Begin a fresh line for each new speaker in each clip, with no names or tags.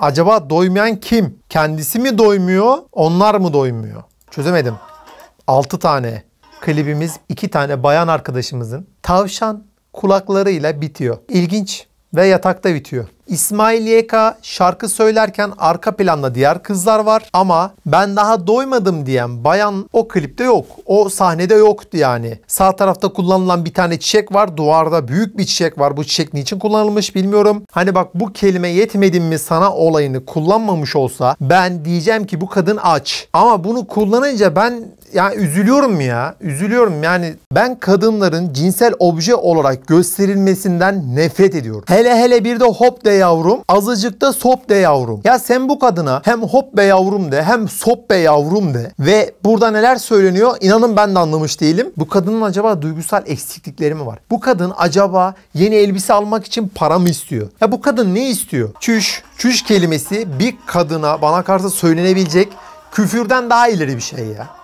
Acaba doymayan kim? Kendisi mi doymuyor, onlar mı doymuyor? Çözemedim. 6 tane klibimiz 2 tane bayan arkadaşımızın tavşan kulaklarıyla bitiyor. İlginç ve yatakta bitiyor. İsmail YK şarkı söylerken arka planda diğer kızlar var ama ben daha doymadım diyen bayan o klipte yok. O sahnede yoktu yani. Sağ tarafta kullanılan bir tane çiçek var. Duvarda büyük bir çiçek var. Bu çiçek niçin kullanılmış bilmiyorum. Hani bak bu kelime yetmedim mi sana olayını kullanmamış olsa ben diyeceğim ki bu kadın aç. Ama bunu kullanınca ben yani üzülüyorum ya. Üzülüyorum yani ben kadınların cinsel obje olarak gösterilmesinden nefret ediyorum. Hele hele bir de hop de yavrum, azıcık da sop de yavrum. Ya sen bu kadına hem hop be yavrum de hem sop be yavrum de ve burada neler söyleniyor inanın ben de anlamış değilim. Bu kadının acaba duygusal eksiklikleri mi var? Bu kadın acaba yeni elbise almak için para mı istiyor? Ya bu kadın ne istiyor? Çüş, çüş kelimesi bir kadına bana karşı söylenebilecek küfürden daha ileri bir şey ya.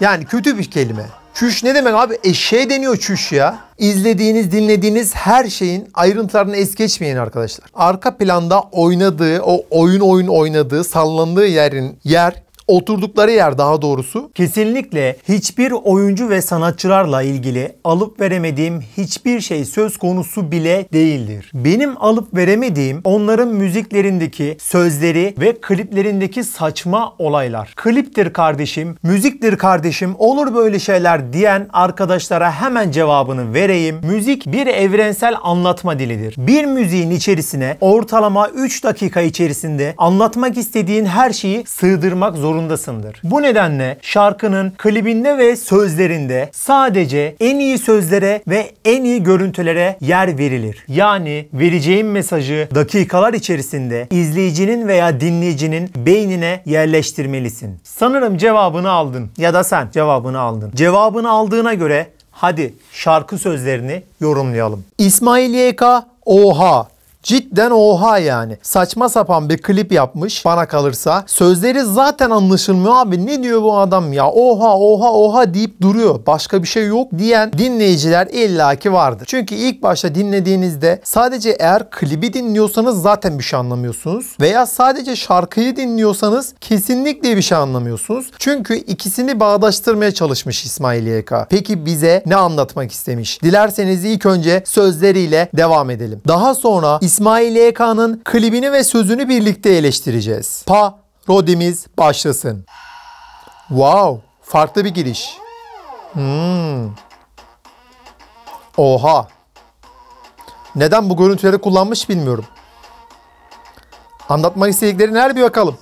Yani kötü bir kelime. Çüş ne demek abi? Eşeğe deniyor çüş ya. İzlediğiniz, dinlediğiniz her şeyin ayrıntılarını es geçmeyin arkadaşlar. Arka planda oynadığı, o oyun oyun oynadığı, sallandığı yerin yer oturdukları yer daha doğrusu. Kesinlikle hiçbir oyuncu ve sanatçılarla ilgili alıp veremediğim hiçbir şey söz konusu bile değildir. Benim alıp veremediğim onların müziklerindeki sözleri ve kliplerindeki saçma olaylar. Kliptir kardeşim, müziktir kardeşim, olur böyle şeyler diyen arkadaşlara hemen cevabını vereyim. Müzik bir evrensel anlatma dilidir. Bir müziğin içerisine ortalama 3 dakika içerisinde anlatmak istediğin her şeyi sığdırmak zorundadır zorundasındır. Bu nedenle şarkının klibinde ve sözlerinde sadece en iyi sözlere ve en iyi görüntülere yer verilir. Yani vereceğim mesajı dakikalar içerisinde izleyicinin veya dinleyicinin beynine yerleştirmelisin. Sanırım cevabını aldın ya da sen cevabını aldın. Cevabını aldığına göre hadi şarkı sözlerini yorumlayalım. İsmail YK Oha Cidden oha yani. Saçma sapan bir klip yapmış bana kalırsa. Sözleri zaten anlaşılmıyor abi. Ne diyor bu adam ya? Oha oha oha deyip duruyor. Başka bir şey yok diyen dinleyiciler illaki vardır. Çünkü ilk başta dinlediğinizde sadece eğer klibi dinliyorsanız zaten bir şey anlamıyorsunuz. Veya sadece şarkıyı dinliyorsanız kesinlikle bir şey anlamıyorsunuz. Çünkü ikisini bağdaştırmaya çalışmış İsmail YK. Peki bize ne anlatmak istemiş? Dilerseniz ilk önce sözleriyle devam edelim. Daha sonra İsmail İsmail YK'nın klibini ve sözünü birlikte eleştireceğiz. Pa rodimiz başlasın. Wow, farklı bir giriş. Hmm. Oha. Neden bu görüntüleri kullanmış bilmiyorum. Anlatmak istediklerini her bir bakalım.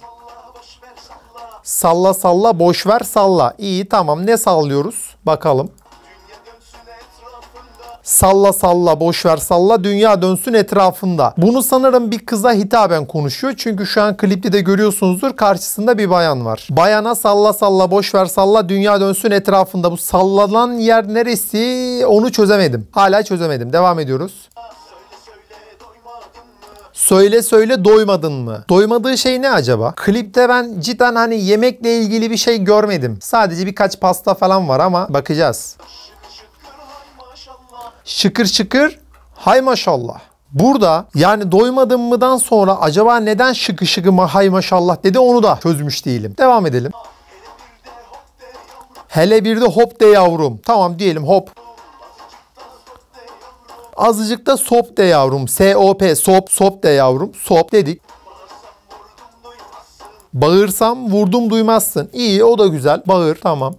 Salla salla boş ver salla. İyi tamam ne sallıyoruz bakalım. Salla salla boş ver salla dünya dönsün etrafında. Bunu sanırım bir kıza hitap ben konuşuyor. Çünkü şu an klipte de görüyorsunuzdur karşısında bir bayan var. Bayana salla salla boş ver salla dünya dönsün etrafında. Bu sallanan yer neresi onu çözemedim. Hala çözemedim. Devam ediyoruz. Söyle söyle doymadın mı? Doymadığı şey ne acaba? Klipte ben cidden hani yemekle ilgili bir şey görmedim. Sadece birkaç pasta falan var ama bakacağız şıkır şıkır hay maşallah. Burada yani doymadım mıdan sonra acaba neden şıkı şıkı hay maşallah dedi onu da çözmüş değilim. Devam edelim. Hele bir de hop de yavrum. Tamam diyelim hop. Azıcık da sop de yavrum. S-O-P sop sop de yavrum. Sop dedik. Bağırsam vurdum duymazsın. İyi o da güzel. Bağır tamam.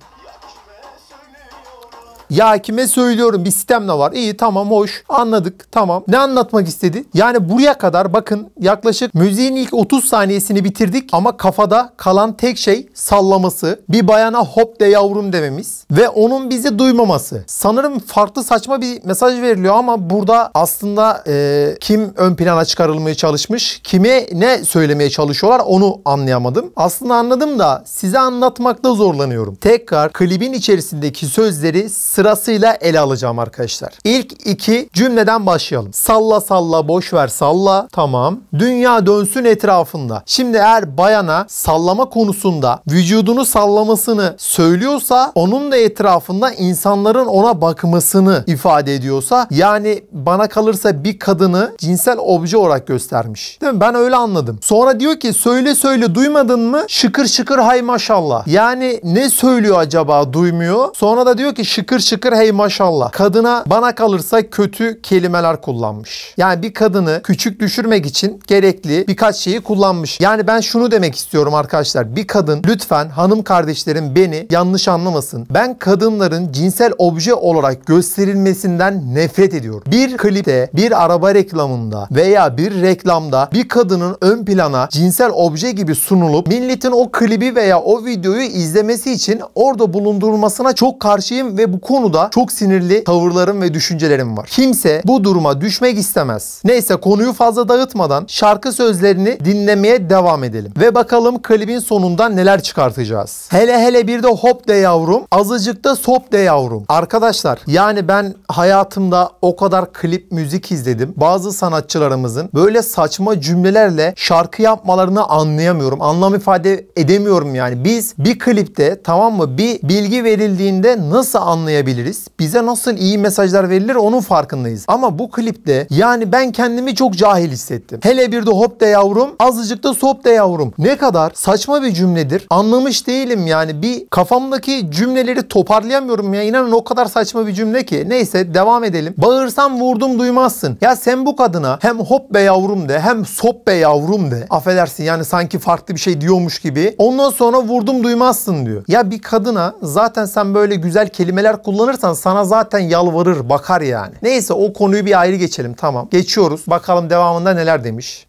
Ya kime söylüyorum bir sistemle var. İyi tamam hoş anladık tamam. Ne anlatmak istedi? Yani buraya kadar bakın yaklaşık müziğin ilk 30 saniyesini bitirdik ama kafada kalan tek şey sallaması. Bir bayana hop de yavrum dememiz ve onun bizi duymaması. Sanırım farklı saçma bir mesaj veriliyor ama burada aslında e, kim ön plana çıkarılmaya çalışmış, kime ne söylemeye çalışıyorlar onu anlayamadım. Aslında anladım da size anlatmakta zorlanıyorum. Tekrar klibin içerisindeki sözleri sırasıyla ele alacağım arkadaşlar. İlk iki cümleden başlayalım. Salla salla boş ver salla. Tamam. Dünya dönsün etrafında. Şimdi eğer bayana sallama konusunda vücudunu sallamasını söylüyorsa onun da etrafında insanların ona bakmasını ifade ediyorsa yani bana kalırsa bir kadını cinsel obje olarak göstermiş. Değil mi? Ben öyle anladım. Sonra diyor ki söyle söyle duymadın mı? Şıkır şıkır hay maşallah. Yani ne söylüyor acaba duymuyor? Sonra da diyor ki şıkır şıkır hey maşallah. Kadına bana kalırsa kötü kelimeler kullanmış. Yani bir kadını küçük düşürmek için gerekli birkaç şeyi kullanmış. Yani ben şunu demek istiyorum arkadaşlar. Bir kadın lütfen hanım kardeşlerim beni yanlış anlamasın. Ben kadınların cinsel obje olarak gösterilmesinden nefret ediyorum. Bir klipte, bir araba reklamında veya bir reklamda bir kadının ön plana cinsel obje gibi sunulup milletin o klibi veya o videoyu izlemesi için orada bulundurulmasına çok karşıyım ve bu konuda çok sinirli tavırlarım ve düşüncelerim var. Kimse bu duruma düşmek istemez. Neyse konuyu fazla dağıtmadan şarkı sözlerini dinlemeye devam edelim. Ve bakalım klibin sonunda neler çıkartacağız. Hele hele bir de hop de yavrum, azıcık da sop de yavrum. Arkadaşlar yani ben hayatımda o kadar klip müzik izledim. Bazı sanatçılarımızın böyle saçma cümlelerle şarkı yapmalarını anlayamıyorum. Anlam ifade edemiyorum yani. Biz bir klipte tamam mı bir bilgi verildiğinde nasıl anlayabiliriz? olmayabiliriz. Bize nasıl iyi mesajlar verilir onun farkındayız. Ama bu klipte yani ben kendimi çok cahil hissettim. Hele bir de hop de yavrum azıcık da sop de yavrum. Ne kadar saçma bir cümledir. Anlamış değilim yani bir kafamdaki cümleleri toparlayamıyorum ya. İnanın o kadar saçma bir cümle ki. Neyse devam edelim. Bağırsam vurdum duymazsın. Ya sen bu kadına hem hop be yavrum de hem sop be yavrum de. Affedersin yani sanki farklı bir şey diyormuş gibi. Ondan sonra vurdum duymazsın diyor. Ya bir kadına zaten sen böyle güzel kelimeler kullan kullanırsan sana zaten yalvarır, bakar yani. Neyse o konuyu bir ayrı geçelim tamam. Geçiyoruz. Bakalım devamında neler demiş.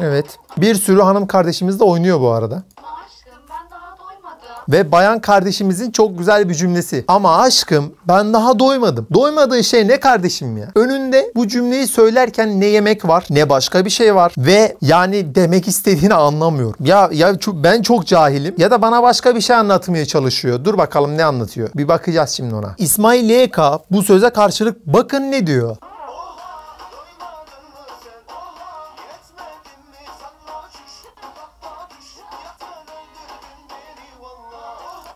Evet. Bir sürü hanım kardeşimiz de oynuyor bu arada. Ve bayan kardeşimizin çok güzel bir cümlesi. Ama aşkım ben daha doymadım. Doymadığı şey ne kardeşim ya? Önünde bu cümleyi söylerken ne yemek var ne başka bir şey var. Ve yani demek istediğini anlamıyorum. Ya, ya ben çok cahilim ya da bana başka bir şey anlatmaya çalışıyor. Dur bakalım ne anlatıyor. Bir bakacağız şimdi ona. İsmail YK bu söze karşılık bakın ne diyor.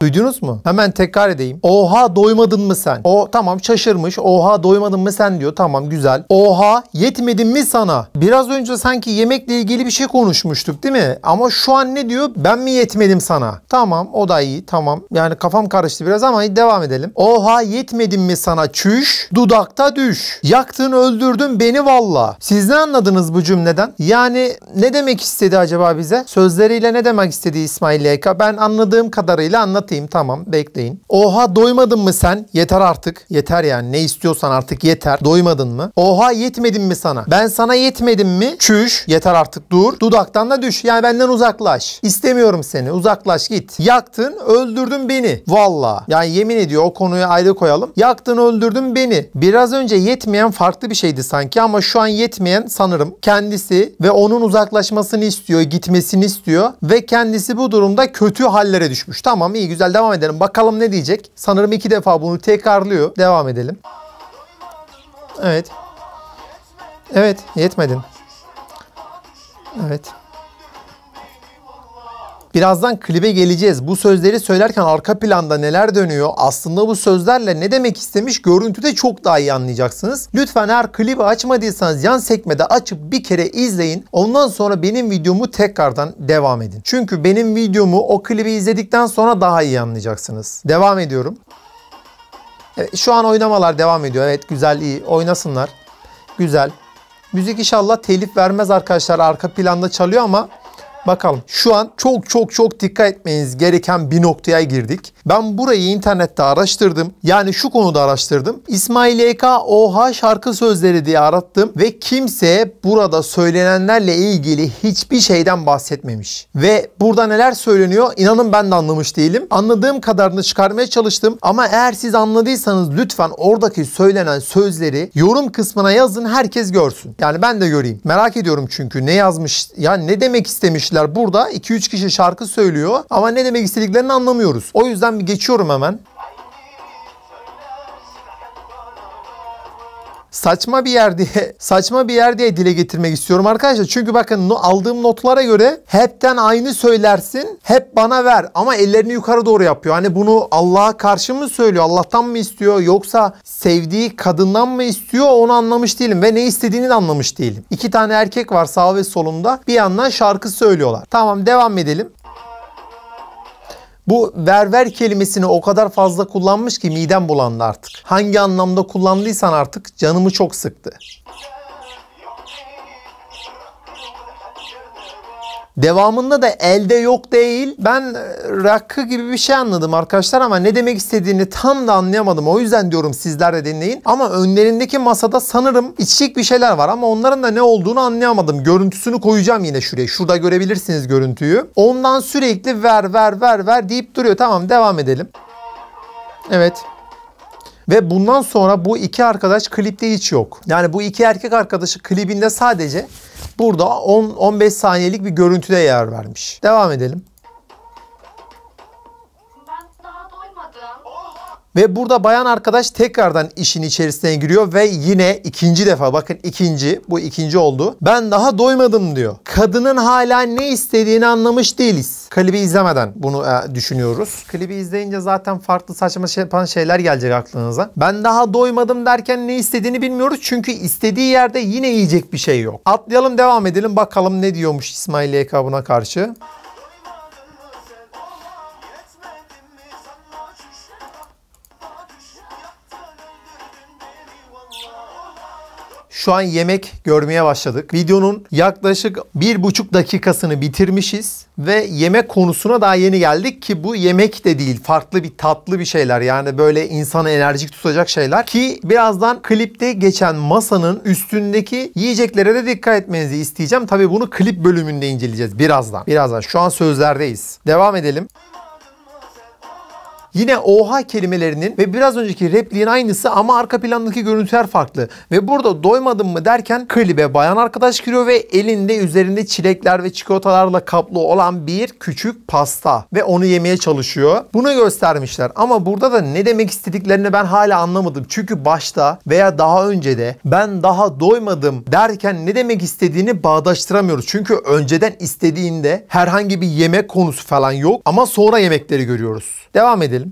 Duydunuz mu? Hemen tekrar edeyim. Oha doymadın mı sen? O tamam şaşırmış. Oha doymadın mı sen diyor. Tamam güzel. Oha yetmedin mi sana? Biraz önce sanki yemekle ilgili bir şey konuşmuştuk değil mi? Ama şu an ne diyor? Ben mi yetmedim sana? Tamam o da iyi tamam. Yani kafam karıştı biraz ama devam edelim. Oha yetmedin mi sana çüş? Dudakta düş. Yaktın öldürdün beni valla. Siz ne anladınız bu cümleden? Yani ne demek istedi acaba bize? Sözleriyle ne demek istedi İsmail YK? Ben anladığım kadarıyla anlatayım. Anlatayım tamam bekleyin. Oha doymadın mı sen? Yeter artık. Yeter yani ne istiyorsan artık yeter. Doymadın mı? Oha yetmedim mi sana? Ben sana yetmedim mi? Çüş. Yeter artık dur. Dudaktan da düş. Yani benden uzaklaş. İstemiyorum seni. Uzaklaş git. Yaktın öldürdün beni. Valla. Yani yemin ediyor o konuyu ayrı koyalım. Yaktın öldürdün beni. Biraz önce yetmeyen farklı bir şeydi sanki ama şu an yetmeyen sanırım kendisi ve onun uzaklaşmasını istiyor. Gitmesini istiyor. Ve kendisi bu durumda kötü hallere düşmüş. Tamam iyi güzel güzel devam edelim. Bakalım ne diyecek. Sanırım iki defa bunu tekrarlıyor. Devam edelim. Evet. Evet yetmedin. Evet. Birazdan klibe geleceğiz. Bu sözleri söylerken arka planda neler dönüyor? Aslında bu sözlerle ne demek istemiş görüntüde çok daha iyi anlayacaksınız. Lütfen eğer klibi açmadıysanız yan sekmede açıp bir kere izleyin. Ondan sonra benim videomu tekrardan devam edin. Çünkü benim videomu o klibi izledikten sonra daha iyi anlayacaksınız. Devam ediyorum. Evet, şu an oynamalar devam ediyor. Evet güzel iyi oynasınlar. Güzel. Müzik inşallah telif vermez arkadaşlar. Arka planda çalıyor ama Bakalım. Şu an çok çok çok dikkat etmeniz gereken bir noktaya girdik. Ben burayı internette araştırdım. Yani şu konuda araştırdım. İsmail YK e OH şarkı sözleri diye arattım ve kimse burada söylenenlerle ilgili hiçbir şeyden bahsetmemiş. Ve burada neler söyleniyor inanın ben de anlamış değilim. Anladığım kadarını çıkarmaya çalıştım ama eğer siz anladıysanız lütfen oradaki söylenen sözleri yorum kısmına yazın herkes görsün. Yani ben de göreyim. Merak ediyorum çünkü ne yazmış ya ne demek istemişler Bizimkiler burada 2-3 kişi şarkı söylüyor ama ne demek istediklerini anlamıyoruz. O yüzden bir geçiyorum hemen. saçma bir yer diye saçma bir yer diye dile getirmek istiyorum arkadaşlar. Çünkü bakın aldığım notlara göre hepten aynı söylersin. Hep bana ver ama ellerini yukarı doğru yapıyor. Hani bunu Allah'a karşı mı söylüyor? Allah'tan mı istiyor? Yoksa sevdiği kadından mı istiyor? Onu anlamış değilim ve ne istediğini de anlamış değilim. İki tane erkek var sağ ve solumda. Bir yandan şarkı söylüyorlar. Tamam devam edelim. Bu verver kelimesini o kadar fazla kullanmış ki midem bulandı artık. Hangi anlamda kullandıysan artık canımı çok sıktı. Devamında da elde yok değil. Ben e, rakı gibi bir şey anladım arkadaşlar ama ne demek istediğini tam da anlayamadım. O yüzden diyorum sizler de dinleyin. Ama önlerindeki masada sanırım içecek bir şeyler var ama onların da ne olduğunu anlayamadım. Görüntüsünü koyacağım yine şuraya. Şurada görebilirsiniz görüntüyü. Ondan sürekli ver ver ver ver deyip duruyor. Tamam devam edelim. Evet. Ve bundan sonra bu iki arkadaş klipte hiç yok. Yani bu iki erkek arkadaşı klibinde sadece burada 10-15 saniyelik bir görüntüde yer vermiş. Devam edelim. Ve burada bayan arkadaş tekrardan işin içerisine giriyor ve yine ikinci defa bakın ikinci bu ikinci oldu. Ben daha doymadım diyor. Kadının hala ne istediğini anlamış değiliz. Klibi izlemeden bunu e, düşünüyoruz. Klibi izleyince zaten farklı saçma şey yapan şeyler gelecek aklınıza. Ben daha doymadım derken ne istediğini bilmiyoruz. Çünkü istediği yerde yine yiyecek bir şey yok. Atlayalım devam edelim bakalım ne diyormuş İsmail YK buna karşı. Şu an yemek görmeye başladık. Videonun yaklaşık bir buçuk dakikasını bitirmişiz ve yemek konusuna daha yeni geldik ki bu yemek de değil farklı bir tatlı bir şeyler yani böyle insanı enerjik tutacak şeyler ki birazdan klipte geçen masanın üstündeki yiyeceklere de dikkat etmenizi isteyeceğim. Tabii bunu klip bölümünde inceleyeceğiz birazdan. Birazdan şu an sözlerdeyiz. Devam edelim. Yine oha kelimelerinin ve biraz önceki repliğin aynısı ama arka plandaki görüntüler farklı. Ve burada doymadım mı derken klibe bayan arkadaş giriyor ve elinde üzerinde çilekler ve çikolatalarla kaplı olan bir küçük pasta. Ve onu yemeye çalışıyor. Bunu göstermişler ama burada da ne demek istediklerini ben hala anlamadım. Çünkü başta veya daha önce de ben daha doymadım derken ne demek istediğini bağdaştıramıyoruz. Çünkü önceden istediğinde herhangi bir yemek konusu falan yok ama sonra yemekleri görüyoruz. Devam edelim.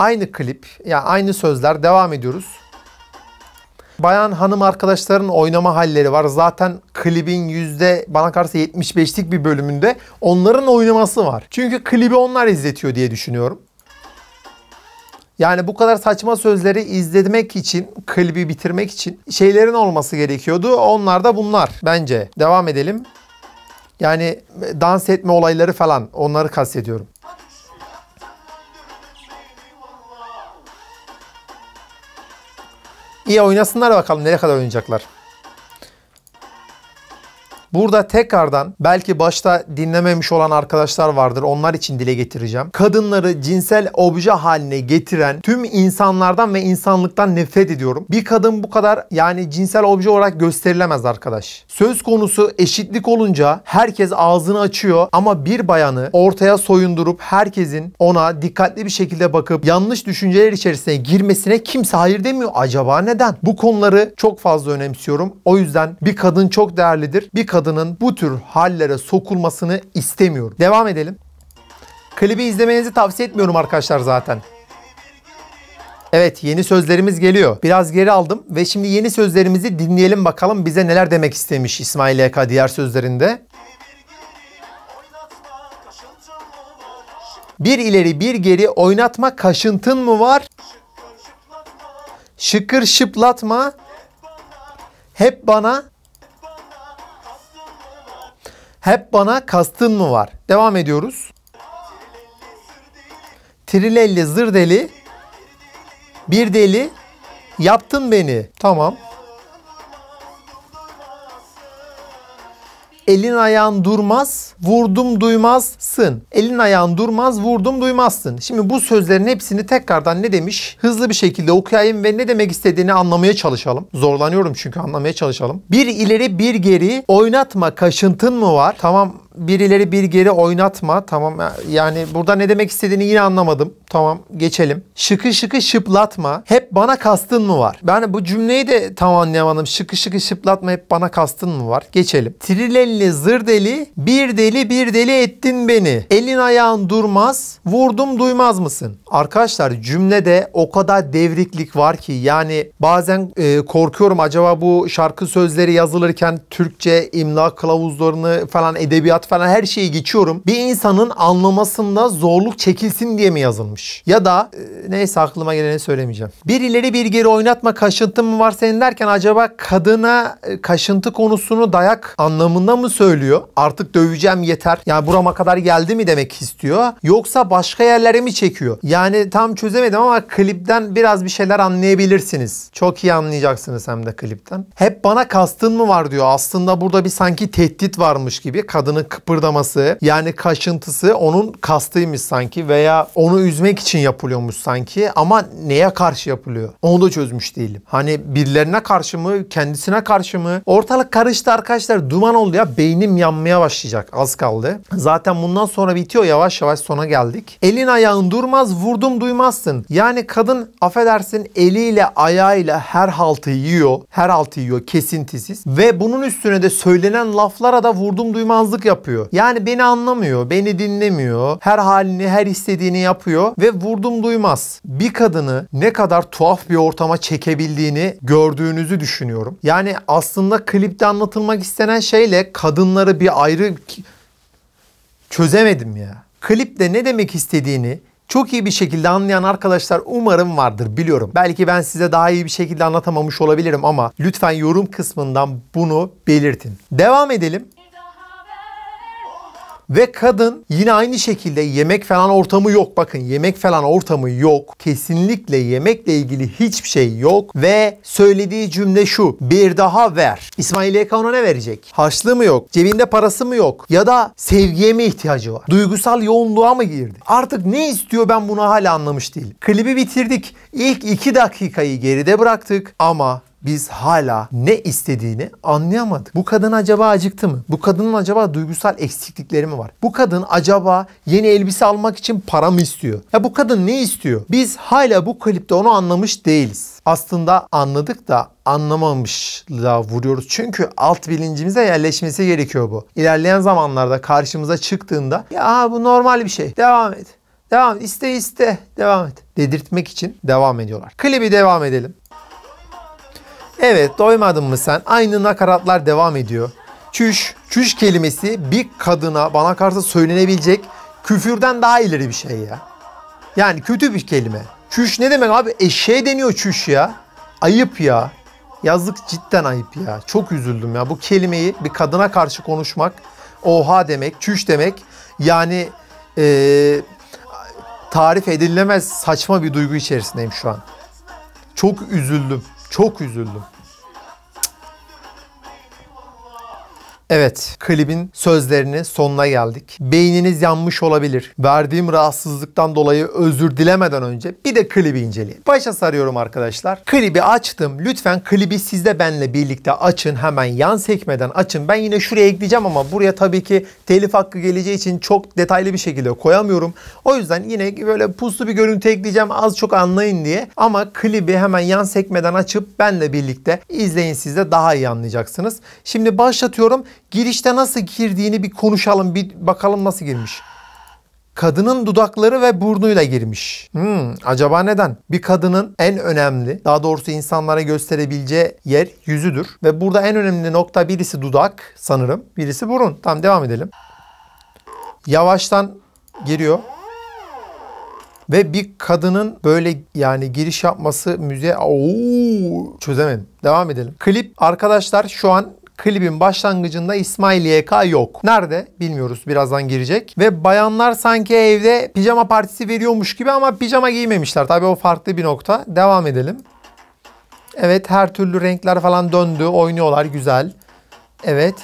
Aynı klip, yani aynı sözler devam ediyoruz. Bayan hanım arkadaşların oynama halleri var. Zaten klibin yüzde bana karşı 75'lik bir bölümünde onların oynaması var. Çünkü klibi onlar izletiyor diye düşünüyorum. Yani bu kadar saçma sözleri izlemek için, klibi bitirmek için şeylerin olması gerekiyordu. Onlar da bunlar bence. Devam edelim. Yani dans etme olayları falan onları kastediyorum. İyi oynasınlar bakalım nereye kadar oynayacaklar. Burada tekrardan belki başta dinlememiş olan arkadaşlar vardır. Onlar için dile getireceğim. Kadınları cinsel obje haline getiren tüm insanlardan ve insanlıktan nefret ediyorum. Bir kadın bu kadar yani cinsel obje olarak gösterilemez arkadaş. Söz konusu eşitlik olunca herkes ağzını açıyor ama bir bayanı ortaya soyundurup herkesin ona dikkatli bir şekilde bakıp yanlış düşünceler içerisine girmesine kimse hayır demiyor. Acaba neden? Bu konuları çok fazla önemsiyorum. O yüzden bir kadın çok değerlidir. Bir kadın kadının bu tür hallere sokulmasını istemiyorum. Devam edelim. Klibi izlemenizi tavsiye etmiyorum arkadaşlar zaten. Evet yeni sözlerimiz geliyor. Biraz geri aldım ve şimdi yeni sözlerimizi dinleyelim bakalım bize neler demek istemiş İsmail YK diğer sözlerinde. Bir ileri bir geri oynatma kaşıntın mı var? Şıkır şıplatma. Hep bana hep bana kastın mı var? Devam ediyoruz. Trilelli zır deli. Bir deli. Yaptın beni. Tamam. elin ayağın durmaz, vurdum duymazsın. Elin ayağın durmaz, vurdum duymazsın. Şimdi bu sözlerin hepsini tekrardan ne demiş? Hızlı bir şekilde okuyayım ve ne demek istediğini anlamaya çalışalım. Zorlanıyorum çünkü anlamaya çalışalım. Bir ileri bir geri oynatma kaşıntın mı var? Tamam birileri bir geri oynatma. Tamam yani burada ne demek istediğini yine anlamadım. Tamam geçelim. Şıkı şıkı şıplatma. Hep bana kastın mı var? Ben bu cümleyi de tam anlayamadım. Şıkı şıkı şıplatma hep bana kastın mı var? Geçelim. Trilelli zır deli bir deli bir deli ettin beni. Elin ayağın durmaz. Vurdum duymaz mısın? Arkadaşlar cümlede o kadar devriklik var ki yani bazen e, korkuyorum acaba bu şarkı sözleri yazılırken Türkçe imla kılavuzlarını falan edebiyat falan her şeyi geçiyorum. Bir insanın anlamasında zorluk çekilsin diye mi yazılmış? Ya da e, neyse aklıma geleni söylemeyeceğim. Bir ileri bir geri oynatma kaşıntı mı var senin derken acaba kadına e, kaşıntı konusunu dayak anlamında mı söylüyor? Artık döveceğim yeter. Yani burama kadar geldi mi demek istiyor. Yoksa başka yerlere mi çekiyor? Yani tam çözemedim ama klipten biraz bir şeyler anlayabilirsiniz. Çok iyi anlayacaksınız hem de klipten. Hep bana kastın mı var diyor. Aslında burada bir sanki tehdit varmış gibi. Kadını kıpırdaması yani kaşıntısı onun kastıymış sanki veya onu üzmek için yapılıyormuş sanki ama neye karşı yapılıyor? Onu da çözmüş değilim. Hani birilerine karşı mı, kendisine karşı mı? Ortalık karıştı arkadaşlar. Duman oldu ya. Beynim yanmaya başlayacak. Az kaldı. Zaten bundan sonra bitiyor. Yavaş yavaş sona geldik. Elin ayağın durmaz, vurdum duymazsın. Yani kadın affedersin eliyle ayağıyla her haltı yiyor. Her haltı yiyor kesintisiz. Ve bunun üstüne de söylenen laflara da vurdum duymazlık yapıyor yapıyor. Yani beni anlamıyor, beni dinlemiyor. Her halini, her istediğini yapıyor ve vurdum duymaz. Bir kadını ne kadar tuhaf bir ortama çekebildiğini gördüğünüzü düşünüyorum. Yani aslında klipte anlatılmak istenen şeyle kadınları bir ayrı çözemedim ya. Klipte ne demek istediğini çok iyi bir şekilde anlayan arkadaşlar umarım vardır biliyorum. Belki ben size daha iyi bir şekilde anlatamamış olabilirim ama lütfen yorum kısmından bunu belirtin. Devam edelim. Ve kadın yine aynı şekilde yemek falan ortamı yok. Bakın yemek falan ortamı yok. Kesinlikle yemekle ilgili hiçbir şey yok. Ve söylediği cümle şu. Bir daha ver. İsmail YK ona ne verecek? Harçlığı mı yok? Cebinde parası mı yok? Ya da sevgiye mi ihtiyacı var? Duygusal yoğunluğa mı girdi? Artık ne istiyor ben bunu hala anlamış değilim. Klibi bitirdik. İlk iki dakikayı geride bıraktık ama biz hala ne istediğini anlayamadık. Bu kadın acaba acıktı mı? Bu kadının acaba duygusal eksiklikleri mi var? Bu kadın acaba yeni elbise almak için para mı istiyor? Ya bu kadın ne istiyor? Biz hala bu klipte onu anlamış değiliz. Aslında anladık da anlamamışla vuruyoruz. Çünkü alt bilincimize yerleşmesi gerekiyor bu. İlerleyen zamanlarda karşımıza çıktığında ya bu normal bir şey. Devam et. Devam et. İste iste. Devam et. Dedirtmek için devam ediyorlar. Klibi devam edelim. Evet doymadın mı sen? Aynı nakaratlar devam ediyor. Çüş, çüş kelimesi bir kadına bana karşı söylenebilecek küfürden daha ileri bir şey ya. Yani kötü bir kelime. Çüş ne demek abi? Eşeğe deniyor çüş ya. Ayıp ya. Yazık cidden ayıp ya. Çok üzüldüm ya. Bu kelimeyi bir kadına karşı konuşmak, oha demek, çüş demek. Yani ee, tarif edilemez saçma bir duygu içerisindeyim şu an. Çok üzüldüm. Çok üzüldüm. Evet, klibin sözlerini sonuna geldik. Beyniniz yanmış olabilir. Verdiğim rahatsızlıktan dolayı özür dilemeden önce bir de klibi inceleyelim. Başa sarıyorum arkadaşlar. Klibi açtım. Lütfen klibi siz de benle birlikte açın. Hemen yan sekmeden açın. Ben yine şuraya ekleyeceğim ama buraya tabii ki telif hakkı geleceği için çok detaylı bir şekilde koyamıyorum. O yüzden yine böyle puslu bir görüntü ekleyeceğim. Az çok anlayın diye. Ama klibi hemen yan sekmeden açıp benle birlikte izleyin siz de daha iyi anlayacaksınız. Şimdi başlatıyorum. Girişte nasıl girdiğini bir konuşalım. Bir bakalım nasıl girmiş. Kadının dudakları ve burnuyla girmiş. Hmm, acaba neden? Bir kadının en önemli, daha doğrusu insanlara gösterebileceği yer yüzüdür. Ve burada en önemli nokta birisi dudak sanırım, birisi burun. Tamam devam edelim. Yavaştan giriyor. Ve bir kadının böyle yani giriş yapması müziğe ooo çözemedim. Devam edelim. Klip arkadaşlar şu an klibin başlangıcında İsmail YK yok. Nerede? Bilmiyoruz. Birazdan girecek. Ve bayanlar sanki evde pijama partisi veriyormuş gibi ama pijama giymemişler. Tabii o farklı bir nokta. Devam edelim. Evet her türlü renkler falan döndü. Oynuyorlar güzel. Evet.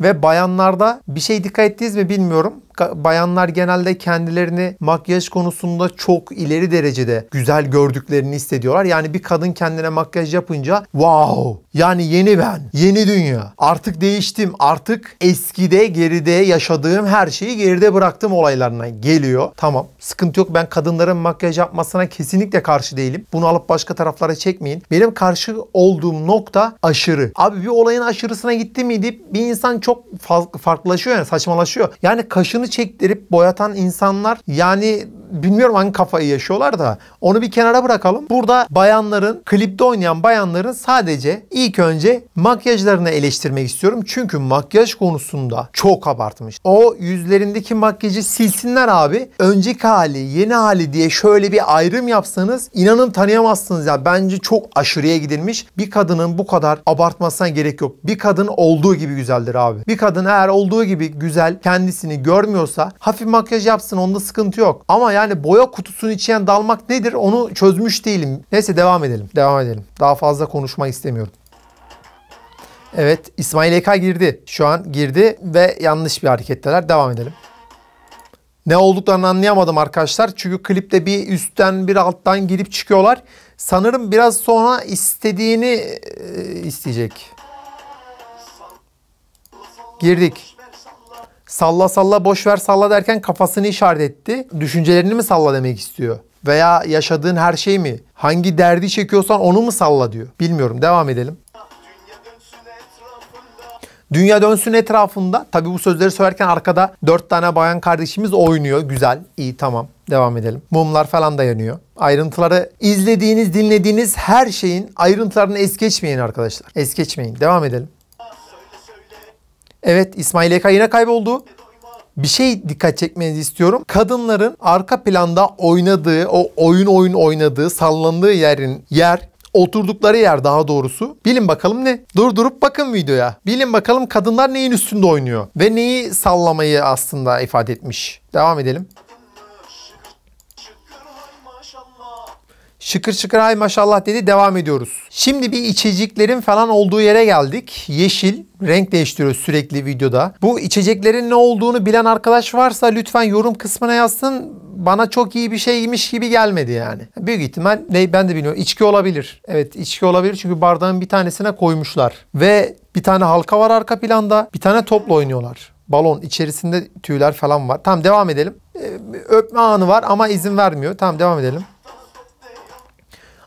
Ve bayanlarda bir şey dikkat ettiniz mi bilmiyorum bayanlar genelde kendilerini makyaj konusunda çok ileri derecede güzel gördüklerini hissediyorlar. Yani bir kadın kendine makyaj yapınca wow yani yeni ben, yeni dünya. Artık değiştim. Artık eskide geride yaşadığım her şeyi geride bıraktım olaylarına geliyor. Tamam. Sıkıntı yok. Ben kadınların makyaj yapmasına kesinlikle karşı değilim. Bunu alıp başka taraflara çekmeyin. Benim karşı olduğum nokta aşırı. Abi bir olayın aşırısına gitti mi miydi? Bir insan çok farklılaşıyor yani saçmalaşıyor. Yani kaşını fotoğrafını çektirip boyatan insanlar yani bilmiyorum hangi kafayı yaşıyorlar da onu bir kenara bırakalım. Burada bayanların, klipte oynayan bayanların sadece ilk önce makyajlarını eleştirmek istiyorum. Çünkü makyaj konusunda çok abartmış. O yüzlerindeki makyajı silsinler abi. Önceki hali, yeni hali diye şöyle bir ayrım yapsanız inanın tanıyamazsınız ya. Bence çok aşırıya gidilmiş. Bir kadının bu kadar abartmasına gerek yok. Bir kadın olduğu gibi güzeldir abi. Bir kadın eğer olduğu gibi güzel kendisini görmüyor istemiyorsa hafif makyaj yapsın onda sıkıntı yok. Ama yani boya kutusunu içeyen dalmak nedir onu çözmüş değilim. Neyse devam edelim. Devam edelim. Daha fazla konuşmak istemiyorum. Evet İsmail EK girdi. Şu an girdi ve yanlış bir hareketteler. Devam edelim. Ne olduklarını anlayamadım arkadaşlar. Çünkü klipte bir üstten bir alttan girip çıkıyorlar. Sanırım biraz sonra istediğini e, isteyecek. Girdik salla salla boş ver salla derken kafasını işaret etti. Düşüncelerini mi salla demek istiyor? Veya yaşadığın her şey mi? Hangi derdi çekiyorsan onu mu salla diyor. Bilmiyorum devam edelim. Dünya dönsün etrafında. Tabi bu sözleri söylerken arkada dört tane bayan kardeşimiz oynuyor. Güzel, iyi, tamam. Devam edelim. Mumlar falan da yanıyor. Ayrıntıları izlediğiniz, dinlediğiniz her şeyin ayrıntılarını es geçmeyin arkadaşlar. Es geçmeyin. Devam edelim. Evet İsmail YK yine kayboldu. Bir şey dikkat çekmenizi istiyorum. Kadınların arka planda oynadığı, o oyun oyun oynadığı, sallandığı yerin yer oturdukları yer daha doğrusu. Bilin bakalım ne? Durdurup bakın videoya. Bilin bakalım kadınlar neyin üstünde oynuyor ve neyi sallamayı aslında ifade etmiş. Devam edelim. Şıkır şıkır ay maşallah dedi devam ediyoruz. Şimdi bir içeceklerin falan olduğu yere geldik. Yeşil renk değiştiriyor sürekli videoda. Bu içeceklerin ne olduğunu bilen arkadaş varsa lütfen yorum kısmına yazsın. Bana çok iyi bir şeymiş gibi gelmedi yani. Büyük ihtimal ne ben de bilmiyorum. İçki olabilir. Evet içki olabilir çünkü bardağın bir tanesine koymuşlar. Ve bir tane halka var arka planda. Bir tane topla oynuyorlar. Balon içerisinde tüyler falan var. Tamam devam edelim. Ee, öpme anı var ama izin vermiyor. Tamam devam edelim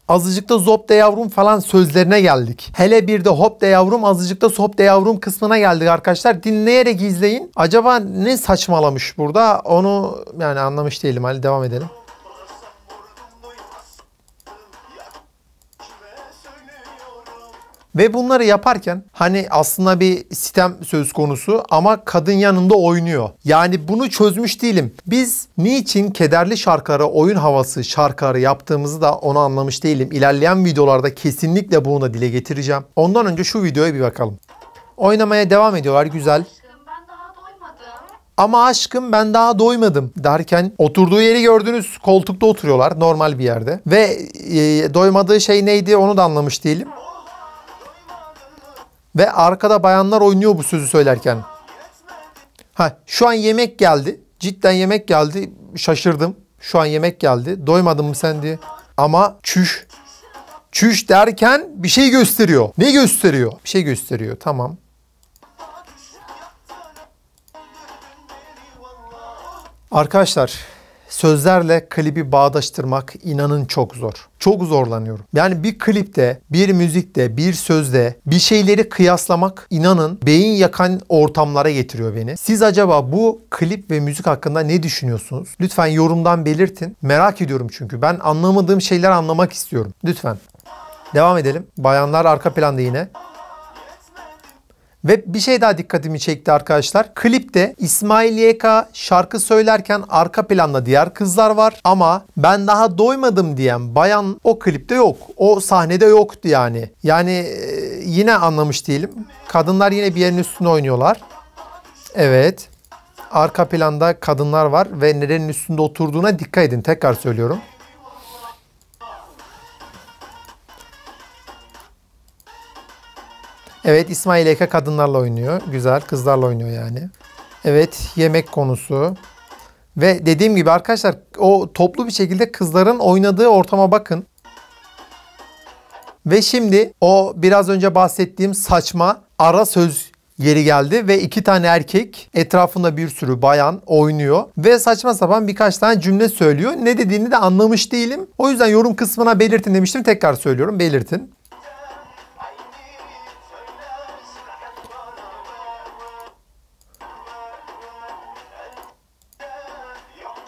azıcık da zop de yavrum falan sözlerine geldik. Hele bir de hop de yavrum azıcık da sop de yavrum kısmına geldik arkadaşlar. Dinleyerek izleyin. Acaba ne saçmalamış burada onu yani anlamış değilim. Hadi devam edelim. Ve bunları yaparken hani aslında bir sistem söz konusu ama kadın yanında oynuyor. Yani bunu çözmüş değilim. Biz niçin kederli şarkıları, oyun havası şarkıları yaptığımızı da onu anlamış değilim. İlerleyen videolarda kesinlikle bunu da dile getireceğim. Ondan önce şu videoya bir bakalım. Oynamaya devam ediyorlar güzel. Ama aşkım ben daha doymadım derken oturduğu yeri gördünüz koltukta oturuyorlar normal bir yerde. Ve e, doymadığı şey neydi onu da anlamış değilim ve arkada bayanlar oynuyor bu sözü söylerken. Ha, şu an yemek geldi. Cidden yemek geldi. Şaşırdım. Şu an yemek geldi. Doymadın mı sen diye. Ama çüş. Çüş derken bir şey gösteriyor. Ne gösteriyor? Bir şey gösteriyor. Tamam. Arkadaşlar sözlerle klibi bağdaştırmak inanın çok zor. Çok zorlanıyorum. Yani bir klipte, bir müzikte, bir sözde bir şeyleri kıyaslamak inanın beyin yakan ortamlara getiriyor beni. Siz acaba bu klip ve müzik hakkında ne düşünüyorsunuz? Lütfen yorumdan belirtin. Merak ediyorum çünkü. Ben anlamadığım şeyler anlamak istiyorum. Lütfen. Devam edelim. Bayanlar arka planda yine. Ve bir şey daha dikkatimi çekti arkadaşlar. Klipte İsmail YK şarkı söylerken arka planda diğer kızlar var ama ben daha doymadım diyen bayan o klipte yok. O sahnede yoktu yani. Yani e, yine anlamış değilim. Kadınlar yine bir yerin üstüne oynuyorlar. Evet. Arka planda kadınlar var ve nerenin üstünde oturduğuna dikkat edin. Tekrar söylüyorum. Evet İsmail Eke kadınlarla oynuyor. Güzel kızlarla oynuyor yani. Evet yemek konusu. Ve dediğim gibi arkadaşlar o toplu bir şekilde kızların oynadığı ortama bakın. Ve şimdi o biraz önce bahsettiğim saçma ara söz yeri geldi ve iki tane erkek etrafında bir sürü bayan oynuyor ve saçma sapan birkaç tane cümle söylüyor. Ne dediğini de anlamış değilim. O yüzden yorum kısmına belirtin demiştim. Tekrar söylüyorum belirtin.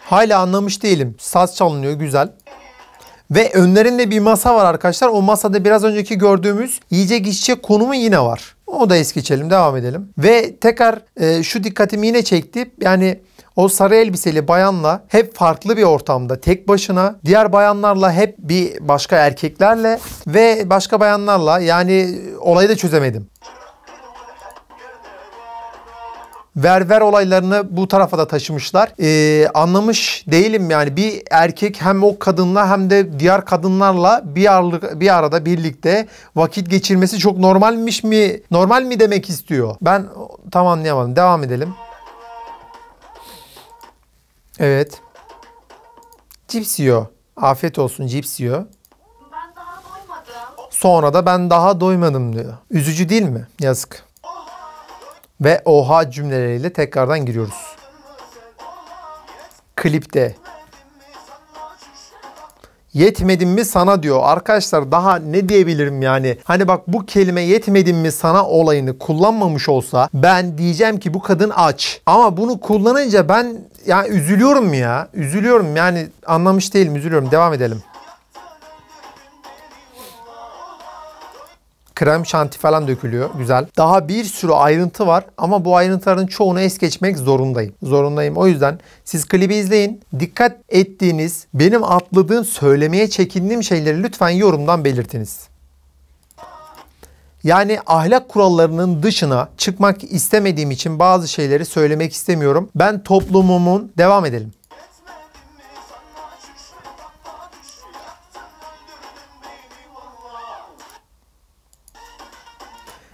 Hala anlamış değilim. Saz çalınıyor güzel. Ve önlerinde bir masa var arkadaşlar. O masada biraz önceki gördüğümüz yiyecek içecek konumu yine var. O da es geçelim devam edelim. Ve tekrar e, şu dikkatimi yine çekti. Yani o sarı elbiseli bayanla hep farklı bir ortamda tek başına, diğer bayanlarla hep bir başka erkeklerle ve başka bayanlarla yani olayı da çözemedim verver olaylarını bu tarafa da taşımışlar. Ee, anlamış değilim yani bir erkek hem o kadınla hem de diğer kadınlarla bir, arlı, bir arada birlikte vakit geçirmesi çok normalmiş mi? Normal mi demek istiyor? Ben tam anlayamadım. Devam edelim. Evet. Cips yiyor. Afiyet olsun cips yiyor. Sonra da ben daha doymadım diyor. Üzücü değil mi? Yazık ve oha cümleleriyle tekrardan giriyoruz. Klipte. Yetmedim mi sana diyor. Arkadaşlar daha ne diyebilirim yani? Hani bak bu kelime yetmedim mi sana olayını kullanmamış olsa ben diyeceğim ki bu kadın aç. Ama bunu kullanınca ben ya üzülüyorum ya. Üzülüyorum yani anlamış değilim üzülüyorum. Devam edelim. krem şanti falan dökülüyor. Güzel. Daha bir sürü ayrıntı var ama bu ayrıntıların çoğunu es geçmek zorundayım. Zorundayım. O yüzden siz klibi izleyin. Dikkat ettiğiniz, benim atladığım, söylemeye çekindiğim şeyleri lütfen yorumdan belirtiniz. Yani ahlak kurallarının dışına çıkmak istemediğim için bazı şeyleri söylemek istemiyorum. Ben toplumumun devam edelim.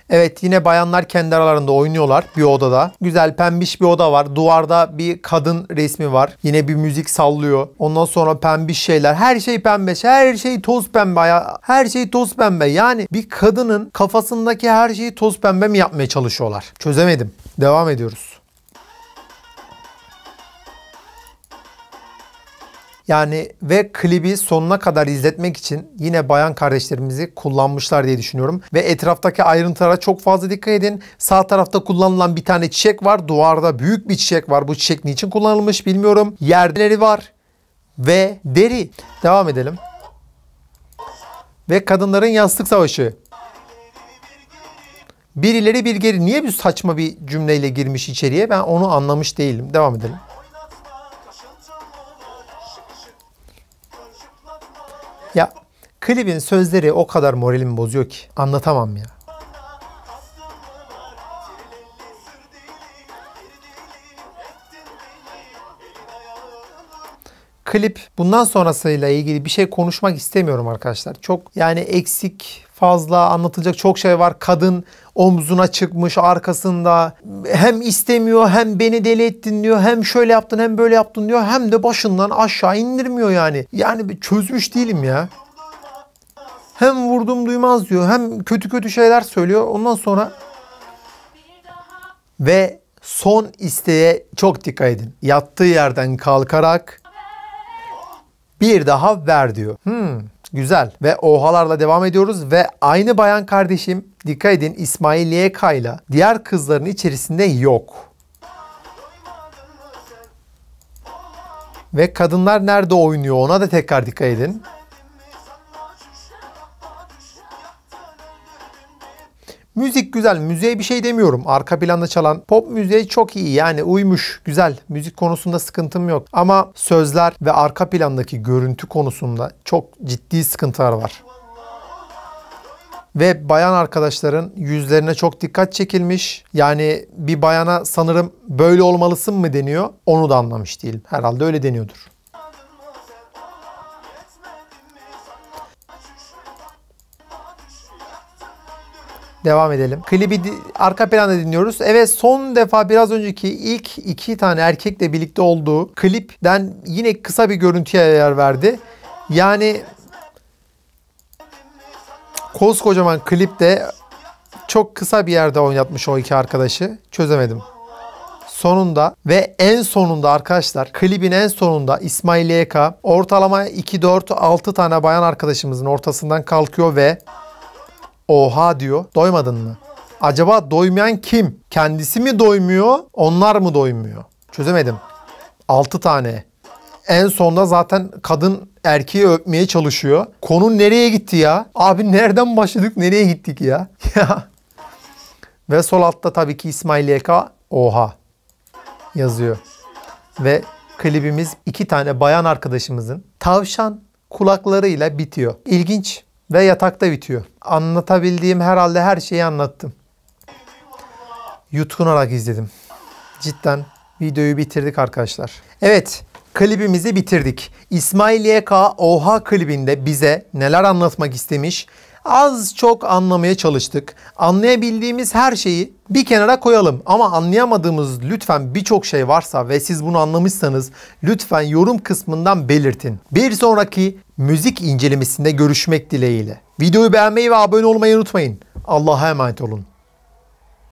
Evet yine bayanlar kendi aralarında oynuyorlar bir odada. Güzel pembiş bir oda var. Duvarda bir kadın resmi var. Yine bir müzik sallıyor. Ondan sonra pembiş şeyler. Her şey pembe. Her şey toz pembe. Ya. Her şey toz pembe. Yani bir kadının kafasındaki her şeyi toz pembe mi yapmaya çalışıyorlar? Çözemedim. Devam ediyoruz. Yani ve klibi sonuna kadar izletmek için yine bayan kardeşlerimizi kullanmışlar diye düşünüyorum. Ve etraftaki ayrıntılara çok fazla dikkat edin. Sağ tarafta kullanılan bir tane çiçek var. Duvarda büyük bir çiçek var. Bu çiçek niçin kullanılmış bilmiyorum. Yerleri var ve deri. Devam edelim. Ve kadınların yastık savaşı. Birileri bir geri. Niye bir saçma bir cümleyle girmiş içeriye? Ben onu anlamış değilim. Devam edelim. Ya klibin sözleri o kadar moralimi bozuyor ki anlatamam ya. klip bundan sonrasıyla ilgili bir şey konuşmak istemiyorum arkadaşlar. Çok yani eksik fazla anlatılacak çok şey var. Kadın omzuna çıkmış arkasında hem istemiyor hem beni deli ettin diyor hem şöyle yaptın hem böyle yaptın diyor hem de başından aşağı indirmiyor yani. Yani çözmüş değilim ya. Hem vurdum duymaz diyor hem kötü kötü şeyler söylüyor ondan sonra ve son isteğe çok dikkat edin. Yattığı yerden kalkarak bir daha ver diyor. Hmm, güzel. Ve ohalarla devam ediyoruz ve aynı bayan kardeşim dikkat edin İsmail Yekayla diğer kızların içerisinde yok. Ve kadınlar nerede oynuyor ona da tekrar dikkat edin. Müzik güzel. Müziğe bir şey demiyorum. Arka planda çalan pop müziği çok iyi. Yani uymuş. Güzel. Müzik konusunda sıkıntım yok. Ama sözler ve arka plandaki görüntü konusunda çok ciddi sıkıntılar var ve bayan arkadaşların yüzlerine çok dikkat çekilmiş. Yani bir bayana sanırım böyle olmalısın mı deniyor. Onu da anlamış değilim. Herhalde öyle deniyordur. Devam edelim. Klibi arka planda dinliyoruz. Evet son defa biraz önceki ilk iki tane erkekle birlikte olduğu klipten yine kısa bir görüntüye yer verdi. Yani koskocaman klipte çok kısa bir yerde oynatmış o iki arkadaşı. Çözemedim. Sonunda ve en sonunda arkadaşlar klibin en sonunda İsmail YK ortalama 2-4-6 tane bayan arkadaşımızın ortasından kalkıyor ve Oha diyor. Doymadın mı? Acaba doymayan kim? Kendisi mi doymuyor, onlar mı doymuyor? Çözemedim. 6 tane. En sonda zaten kadın erkeği öpmeye çalışıyor. Konu nereye gitti ya? Abi nereden başladık, nereye gittik ya? Ve sol altta tabii ki İsmail YK oha yazıyor. Ve klibimiz iki tane bayan arkadaşımızın tavşan kulaklarıyla bitiyor. İlginç ve yatakta bitiyor. Anlatabildiğim herhalde her şeyi anlattım. Yutkunarak izledim. Cidden videoyu bitirdik arkadaşlar. Evet klibimizi bitirdik. İsmail YK Oha klibinde bize neler anlatmak istemiş Az çok anlamaya çalıştık. Anlayabildiğimiz her şeyi bir kenara koyalım. Ama anlayamadığımız lütfen birçok şey varsa ve siz bunu anlamışsanız lütfen yorum kısmından belirtin. Bir sonraki müzik incelemesinde görüşmek dileğiyle. Videoyu beğenmeyi ve abone olmayı unutmayın. Allah'a emanet olun.